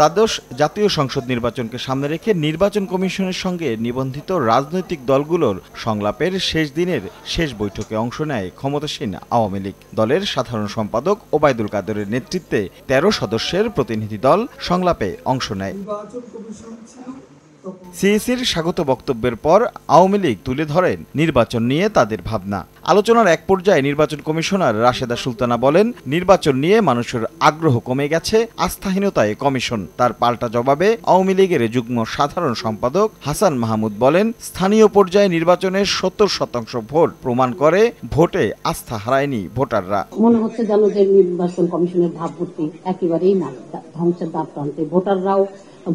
দ্বাদশ জাতীয় সংসদ নির্বাচনকে সামনে রেখে নির্বাচন কমিশনের সঙ্গে নিবন্ধিত রাজনৈতিক দলগুলোর সংলাপের শেষ দিনের শেষ বৈঠকে অংশ নেয় ক্ষমতাসীন আওয়ামী লীগ দলের সাধারণ সম্পাদক ওবায়দুল কাদরের নেতৃত্বে ১৩ সদস্যের প্রতিনিধি দল সংলাপে অংশ নেয় সিএসির স্বাগত বক্তব্যের পর আওয়ামী লীগ তুলে ধরেন নির্বাচন নিয়ে তাদের ভাবনা আলোচনার এক পর্যায়ে নির্বাচন কমিশনার রাশেদা সুলতানা বলেন নির্বাচন নিয়ে মানুষের আগ্রহ কমে গেছে আস্থাহীনতায় কমিশন তার পাল্টা জবাবে আওয়ামী লীগের যুগ্ম সাধারণ সম্পাদক হাসান মাহমুদ বলেন স্থানীয় পর্যায়ে নির্বাচনের সত্তর শতাংশ ভোট প্রমাণ করে ভোটে আস্থা হারায়নি ভোটাররা মনে হচ্ছে যেন যে নির্বাচন কমিশনের ভাবমূর্তি একেবারেই নাই ধ্বংসের দ্বার ভোটাররাও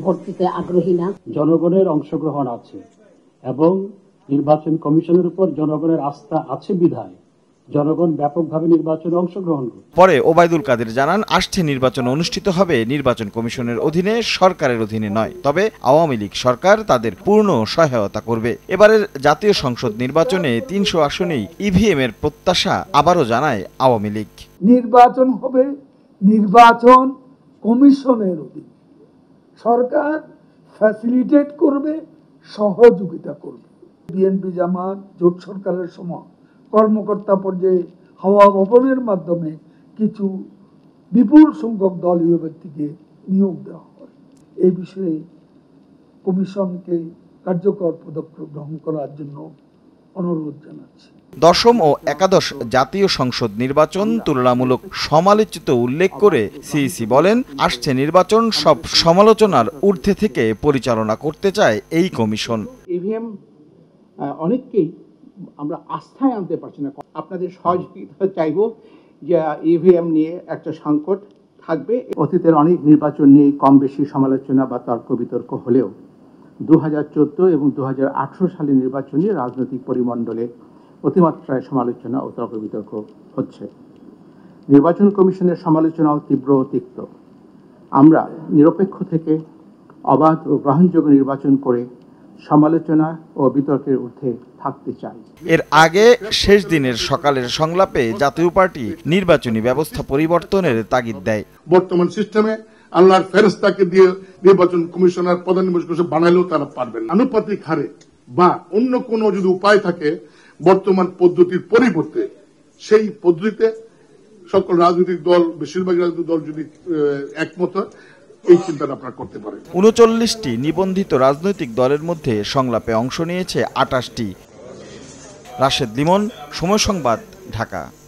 ভর্তিতে আগ্রহী না জনগণের অংশগ্রহণ আছে এবং নির্বাচন কমিশনের উপর জনগণের আস্থা আছে বিধায় জনগণ ব্যাপকভাবে নির্বাচনে অংশগ্রহণ করবে পরে ওবায়দুল কাদের জানান আসছে নির্বাচন অনুষ্ঠিত হবে নির্বাচন কমিশনের অধীনে সরকারের অধীনে নয় তবে আওয়ামী লীগ সরকার তাদের পূর্ণ সহায়তা করবে এবারের জাতীয় সংসদ নির্বাচনে তিনশো আসনেই ইভিএম এর প্রত্যাশা আবারও জানায় আওয়ামী লীগ নির্বাচন হবে নির্বাচন কমিশনের অধীনে সরকার ফ্যাসিলিটেট করবে সহযোগিতা করবে বিএনপি জামাত জোট সরকারের সময় কর্মকর্তা পর্যায়ে হাওয়া ভবনের মাধ্যমে কিছু বিপুল সংখ্যক দলীয় ব্যক্তিকে নিয়োগ দেওয়া হয় এই বিষয়ে কমিশনকে কার্যকর পদক্ষেপ গ্রহণ করার জন্য অনুরোধ জানাচ্ছি দশম ও একাদশ জাতীয় সংসদ নির্বাচন তুলনামূলক সমালোচিত উল্লেখ করে সিইসি বলেন আসছে নির্বাচন সব সমালোচনার ঊর্ধ্বে থেকে পরিচালনা করতে চায় এই কমিশন ইভিএম অনেককেই আমরা আস্থায় আনতে পারছি না আপনাদের সহযোগিতা চাইব যে ইভিএম নিয়ে একটা সংকট থাকবে অতীতের অনেক নির্বাচন নিয়ে কম বেশি সমালোচনা বা তর্ক বিতর্ক হলেও দু এবং দু সালে নির্বাচনে রাজনৈতিক পরিমণ্ডলে অতিমাত্রায় সমালোচনা ও তর্ক বিতর্ক হচ্ছে নির্বাচন কমিশনের সমালোচনাও তীব্র তিক্ত আমরা নিরপেক্ষ থেকে অবাধ ও গ্রহণযোগ্য নির্বাচন করে সমালোচনা ও বিতর্কের ঊর্ধ্বে থাকতে চাই এর আগে শেষ দিনের সকালের সংলাপে জাতীয় পার্টি নির্বাচনী ব্যবস্থা পরিবর্তনের তাগিদ দেয় বর্তমান সিস্টেমে আল্লাহর ফেরস্তাকে দিয়ে নির্বাচন কমিশনার প্রধান নির্বাচন কমিশন বানাইলেও তারা পারবেন আনুপাতিক হারে বা অন্য কোনো যদি উপায় থাকে বর্তমান পদ্ধতির পরিবর্তে সেই পদ্ধতিতে সকল রাজনৈতিক দল বেশিরভাগ রাজনৈতিক দল যদি একমত এই করতে উনচল্লিশটি নিবন্ধিত রাজনৈতিক দলের মধ্যে সংলাপে অংশ নিয়েছে আটাশটি রাশেদ লিমন সময় সংবাদ ঢাকা